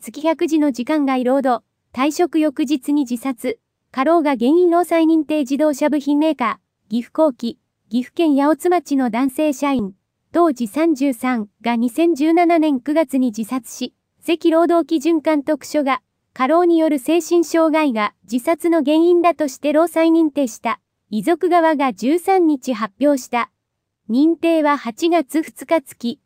月100時の時間外労働、退職翌日に自殺、過労が原因労災認定自動車部品メーカー、岐阜後期、岐阜県八百津町の男性社員、当時33が2017年9月に自殺し、赤労働基準監督署が、過労による精神障害が自殺の原因だとして労災認定した。遺族側が13日発表した。認定は8月2日付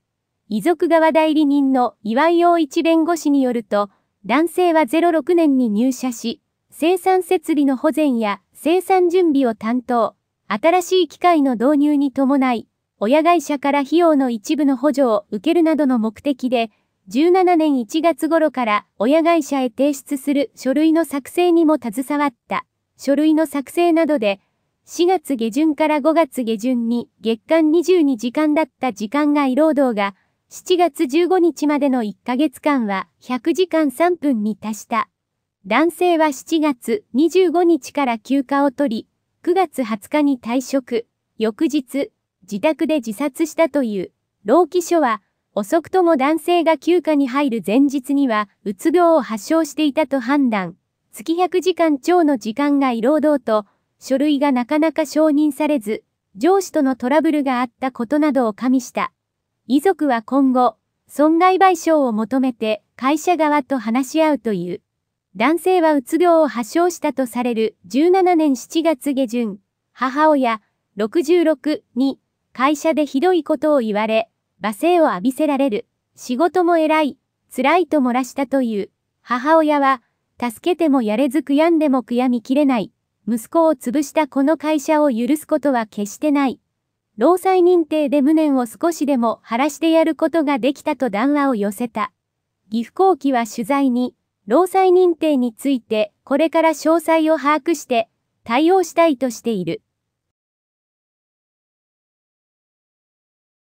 遺族側代理人の岩井洋一弁護士によると、男性は06年に入社し、生産設備の保全や生産準備を担当、新しい機械の導入に伴い、親会社から費用の一部の補助を受けるなどの目的で、17年1月頃から親会社へ提出する書類の作成にも携わった。書類の作成などで、4月下旬から5月下旬に月間22時間だった時間外労働が、7月15日までの1ヶ月間は100時間3分に達した。男性は7月25日から休暇を取り、9月20日に退職、翌日、自宅で自殺したという、老気書は、遅くとも男性が休暇に入る前日には、うつ病を発症していたと判断。月100時間超の時間が外労働と、書類がなかなか承認されず、上司とのトラブルがあったことなどを加味した。遺族は今後、損害賠償を求めて会社側と話し合うという。男性はうつ病を発症したとされる17年7月下旬、母親66に会社でひどいことを言われ、罵声を浴びせられる。仕事も偉い、辛いと漏らしたという。母親は、助けてもやれず悔やんでも悔やみきれない。息子を潰したこの会社を許すことは決してない。労災認定で無念を少しでも晴らしてやることができたと談話を寄せた。岐阜後期は取材に、労災認定についてこれから詳細を把握して対応したいとしている。